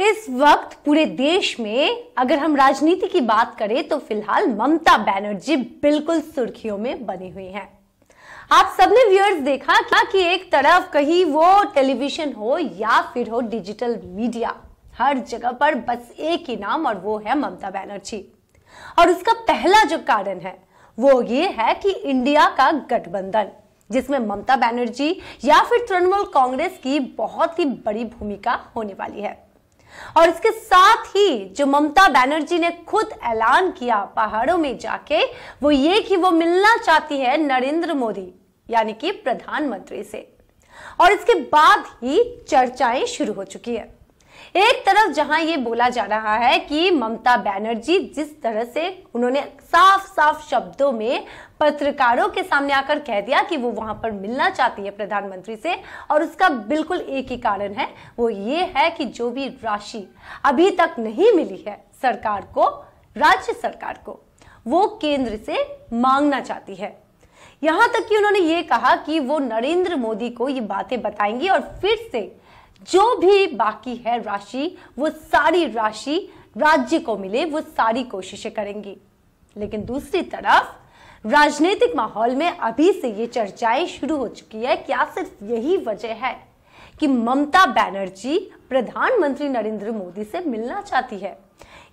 इस वक्त पूरे देश में अगर हम राजनीति की बात करें तो फिलहाल ममता बनर्जी बिल्कुल सुर्खियों में बनी हुई हैं। आप सबने व्यूअर्स देखा क्या कि एक तरफ कहीं वो टेलीविजन हो या फिर हो डिजिटल मीडिया हर जगह पर बस एक ही नाम और वो है ममता बनर्जी और उसका पहला जो कारण है वो ये है कि इंडिया का गठबंधन जिसमें ममता बैनर्जी या फिर तृणमूल कांग्रेस की बहुत ही बड़ी भूमिका होने वाली है और इसके साथ ही जो ममता बैनर्जी ने खुद ऐलान किया पहाड़ों में जाके वो ये कि वो मिलना चाहती है नरेंद्र मोदी यानी कि प्रधानमंत्री से और इसके बाद ही चर्चाएं शुरू हो चुकी है एक तरफ जहां ये बोला जा रहा है कि ममता बैनर्जी जिस तरह से उन्होंने साफ साफ शब्दों में पत्रकारों के सामने आकर कह दिया कि वो वहां पर मिलना चाहती है प्रधानमंत्री से और उसका बिल्कुल एक ही कारण है वो ये है कि जो भी राशि अभी तक नहीं मिली है सरकार को राज्य सरकार को वो केंद्र से मांगना चाहती है यहां तक कि उन्होंने ये कहा कि वो नरेंद्र मोदी को ये बातें बताएंगी और फिर से जो भी बाकी है राशि वो सारी राशि राज्य को मिले वो सारी कोशिशें करेंगी लेकिन दूसरी तरफ राजनीतिक माहौल में अभी से ये चर्चाएं शुरू हो चुकी है क्या सिर्फ यही वजह है कि ममता बनर्जी प्रधानमंत्री नरेंद्र मोदी से मिलना चाहती है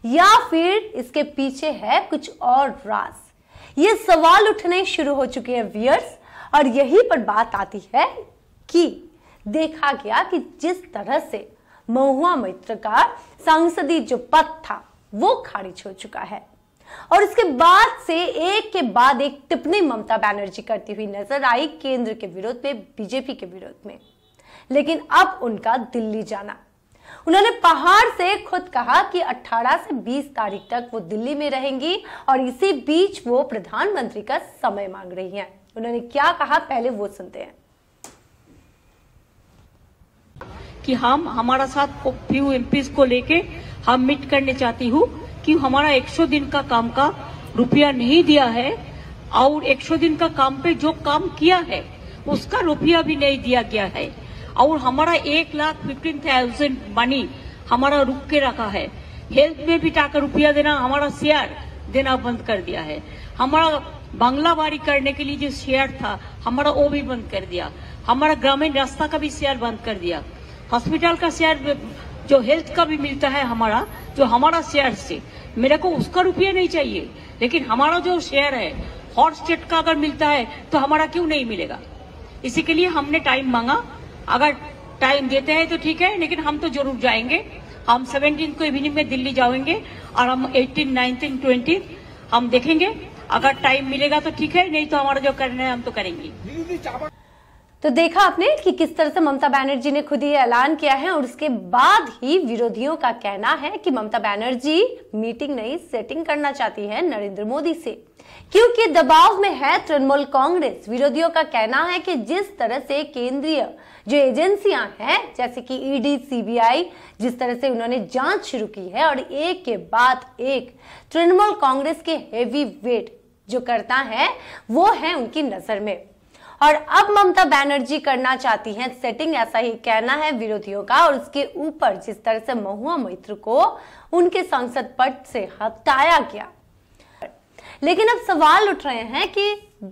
या फिर इसके पीछे है कुछ और राज ये सवाल उठने शुरू हो चुके हैं वियर्स और यही पर बात आती है कि देखा गया कि जिस तरह से महुआ मित्र का संसदीय जो पद था वो खारिज हो चुका है और इसके बाद से एक के बाद एक टिप्पणी ममता बनर्जी करती हुई नजर आई केंद्र के विरोध में बीजेपी के विरोध में लेकिन अब उनका दिल्ली जाना उन्होंने पहाड़ से खुद कहा कि 18 से 20 तारीख तक वो दिल्ली में रहेंगी और इसी बीच वो प्रधानमंत्री का समय मांग रही हैं। उन्होंने क्या कहा पहले वो सुनते हैं कि हम हमारा साथ फ्यू एमपी को लेके हम मीट करने चाहती हूँ कि हमारा 100 दिन का काम का रुपया नहीं दिया है और 100 दिन का काम पे जो काम किया है उसका रुपया भी नहीं दिया गया है और हमारा एक लाख फिफ्टीन थाउजेंड मनी हमारा रुक के रखा है हेल्थ में भी टाका रुपया देना हमारा शेयर देना बंद कर दिया है हमारा बंगला बारी करने के लिए जो शेयर था हमारा वो भी बंद कर दिया हमारा ग्रामीण रास्ता का भी शेयर बंद कर दिया हॉस्पिटल का शेयर जो हेल्थ का भी मिलता है हमारा जो हमारा शेयर से मेरे को उसका रुपया नहीं चाहिए लेकिन हमारा जो शेयर है हॉट स्टेट का अगर मिलता है तो हमारा क्यों नहीं मिलेगा इसी के लिए हमने टाइम मांगा अगर टाइम देते हैं तो ठीक है लेकिन हम तो जरूर जाएंगे हम सेवनटीन को इवनिंग में दिल्ली जाएंगे और हम एटीन नाइनटीन ट्वेंटी हम देखेंगे अगर टाइम मिलेगा तो ठीक है नहीं तो हमारा जो करना है हम तो करेंगे तो देखा आपने कि किस तरह से ममता बैनर्जी ने खुद ही ऐलान किया है और उसके बाद ही विरोधियों का कहना है कि ममता बैनर्जी मीटिंग नहीं सेटिंग करना चाहती है नरेंद्र मोदी से क्योंकि दबाव में है तृणमूल कांग्रेस विरोधियों का कहना है कि जिस तरह से केंद्रीय जो एजेंसियां हैं जैसे कि ईडी e सीबीआई जिस तरह से उन्होंने जांच शुरू की है और एक के बाद एक तृणमूल कांग्रेस के हेवी वेट जो करता है वो है उनकी नजर में और अब ममता बैनर्जी करना चाहती हैं सेटिंग ऐसा ही कहना है विरोधियों का और उसके ऊपर जिस तरह से महुआ मित्र को उनके सांसद पद से हटाया गया लेकिन अब सवाल उठ रहे हैं कि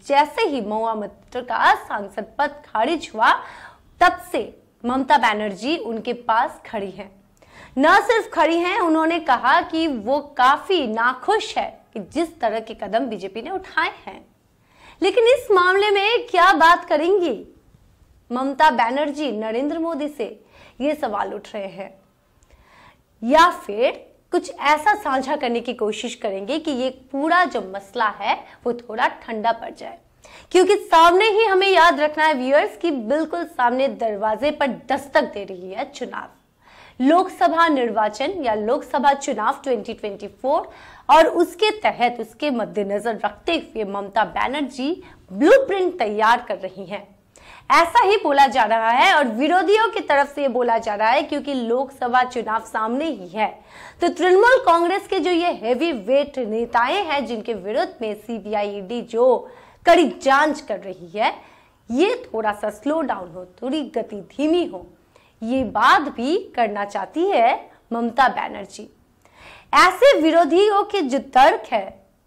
जैसे ही महुआ मित्र का सांसद पद खारिज हुआ तब से ममता बैनर्जी उनके पास खड़ी हैं न सिर्फ खड़ी हैं उन्होंने कहा कि वो काफी नाखुश है कि जिस तरह के कदम बीजेपी ने उठाए हैं लेकिन इस मामले में क्या बात करेंगी ममता बनर्जी नरेंद्र मोदी से ये सवाल उठ रहे हैं या फिर कुछ ऐसा साझा करने की कोशिश करेंगे कि ये पूरा जो मसला है वो थोड़ा ठंडा पड़ जाए क्योंकि सामने ही हमें याद रखना है व्यूअर्स की बिल्कुल सामने दरवाजे पर दस्तक दे रही है चुनाव लोकसभा निर्वाचन या लोकसभा चुनाव 2024 और उसके तहत उसके मद्देनजर रखते हुए ममता बैनर्जी ब्लूप्रिंट तैयार कर रही हैं ऐसा ही बोला जा रहा है और विरोधियों की तरफ से ये बोला जा रहा है क्योंकि लोकसभा चुनाव सामने ही है तो तृणमूल कांग्रेस के जो ये हेवी वेट नेताएं हैं जिनके विरुद्ध में सीबीआईडी e जो कड़ी जांच कर रही है ये थोड़ा सा स्लो डाउन हो थोड़ी गति धीमी हो ये बात भी करना चाहती है ममता बैनर्जी ऐसे विरोधियों के जो तर्क है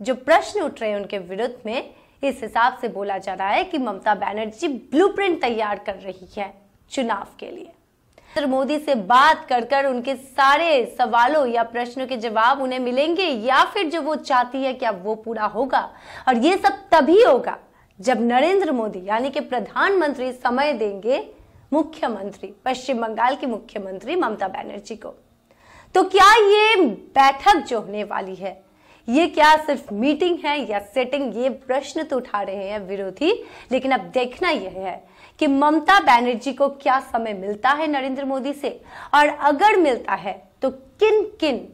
जो प्रश्न उठ रहे हैं उनके विरुद्ध में इस हिसाब से बोला जा रहा है कि ममता बैनर्जी ब्लूप्रिंट तैयार कर रही है चुनाव के लिए नरेंद्र मोदी से बात कर कर उनके सारे सवालों या प्रश्नों के जवाब उन्हें मिलेंगे या फिर जो वो चाहती है क्या वो पूरा होगा और ये सब तभी होगा जब नरेंद्र मोदी यानी कि प्रधानमंत्री समय देंगे मुख्यमंत्री पश्चिम बंगाल की मुख्यमंत्री ममता बनर्जी को तो क्या ये बैठक जो होने वाली है ये क्या सिर्फ मीटिंग है या सेटिंग ये प्रश्न तो उठा रहे हैं विरोधी लेकिन अब देखना यह है कि ममता बनर्जी को क्या समय मिलता है नरेंद्र मोदी से और अगर मिलता है तो किन किन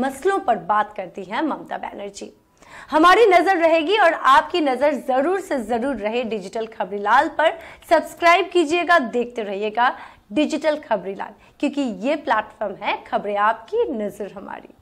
मसलों पर बात करती हैं ममता बनर्जी हमारी नज़र रहेगी और आपकी नज़र ज़रूर से ज़रूर रहे डिजिटल खबरीलाल पर सब्सक्राइब कीजिएगा देखते रहिएगा डिजिटल खबरीलाल क्योंकि ये प्लेटफॉर्म है खबरें आपकी नज़र हमारी